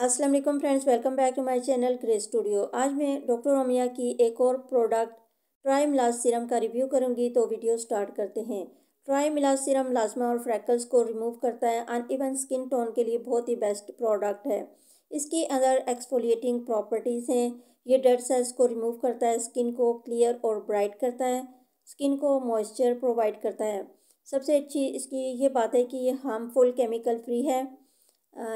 अस्सलाम वालेकुम friends welcome back to my channel grey studio आज मैं डॉक्टर रोमिया की एक और प्रोडक्ट ट्राई मिलाज सिरम का रिव्यू करूंगी तो वीडियो स्टार्ट करते हैं ट्राई मिलाज सिरम लाजमा और फ्रैकल्स को रिमूव करता है इवन स्किन टोन के लिए बहुत ही बेस्ट प्रोडक्ट है इसके अंदर एक्सफोलिएटिंग प्रॉपर्टीज़ हैं ये डेड सेल्स को रिमूव करता है स्किन को क्लियर और ब्राइट करता है स्किन को मॉइस्चर प्रोवाइड करता है सबसे अच्छी इसकी ये बात है कि ये हार्मफुल केमिकल फ्री है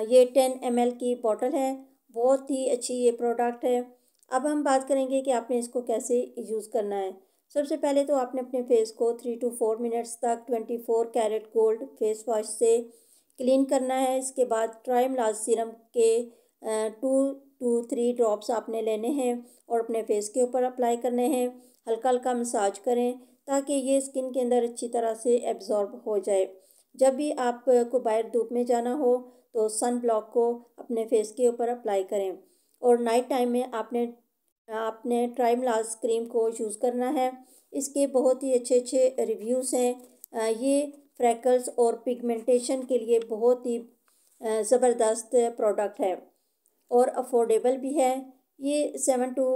ये टेन एम की बॉटल है बहुत ही अच्छी ये प्रोडक्ट है अब हम बात करेंगे कि आपने इसको कैसे यूज़ करना है सबसे पहले तो आपने अपने फेस को थ्री टू फोर मिनट्स तक twenty four carat gold face wash से क्लीन करना है इसके बाद ट्राइम लाज सीरम के टू टू थ्री ड्रॉप्स आपने लेने हैं और अपने फेस के ऊपर अप्लाई करने हैं हल्का हल्का मसाज करें ताकि ये स्किन के अंदर अच्छी तरह से एब्जॉर्ब हो जाए जब भी आपको बाहर धूप में जाना हो तो सन ब्लॉक को अपने फेस के ऊपर अप्लाई करें और नाइट टाइम में आपने आपने ट्राई मिलास क्रीम को यूज़ करना है इसके बहुत ही अच्छे अच्छे रिव्यूज़ हैं ये फ्रैकल्स और पिगमेंटेशन के लिए बहुत ही ज़बरदस्त प्रोडक्ट है और अफोर्डेबल भी है ये सेवन टू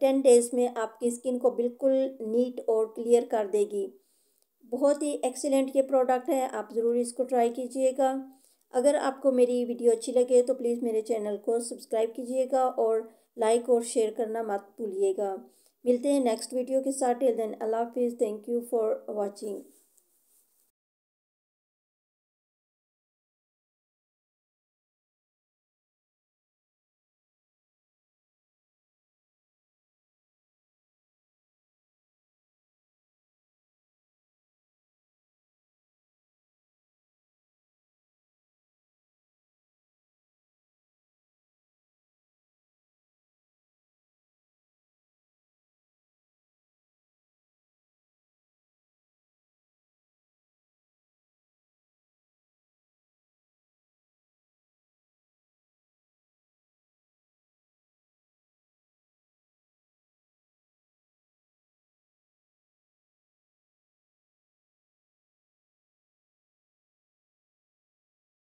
टेन डेज़ में आपकी स्किन को बिल्कुल नीट और क्लियर कर देगी बहुत ही एक्सीलेंट ये प्रोडक्ट है आप ज़रूर इसको ट्राई कीजिएगा अगर आपको मेरी वीडियो अच्छी लगे तो प्लीज़ मेरे चैनल को सब्सक्राइब कीजिएगा और लाइक और शेयर करना मत भूलिएगा मिलते हैं नेक्स्ट वीडियो के साथ टेल देन अल्लाह हाफिज़ थैंक यू फॉर वॉचिंग